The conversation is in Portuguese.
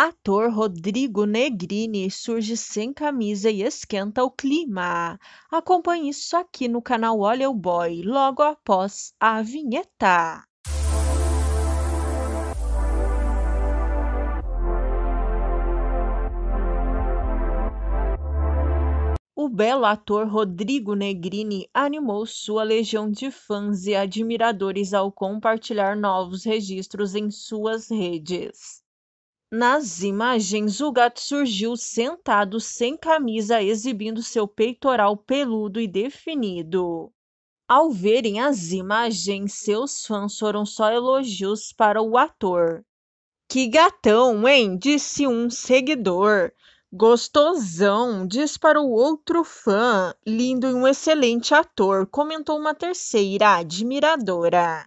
Ator Rodrigo Negrini surge sem camisa e esquenta o clima. Acompanhe isso aqui no canal Olha o Boy, logo após a vinheta. o belo ator Rodrigo Negrini animou sua legião de fãs e admiradores ao compartilhar novos registros em suas redes. Nas imagens, o gato surgiu sentado sem camisa, exibindo seu peitoral peludo e definido. Ao verem as imagens, seus fãs foram só elogios para o ator. Que gatão, hein? disse um seguidor. Gostosão, diz para o outro fã. Lindo e um excelente ator, comentou uma terceira admiradora.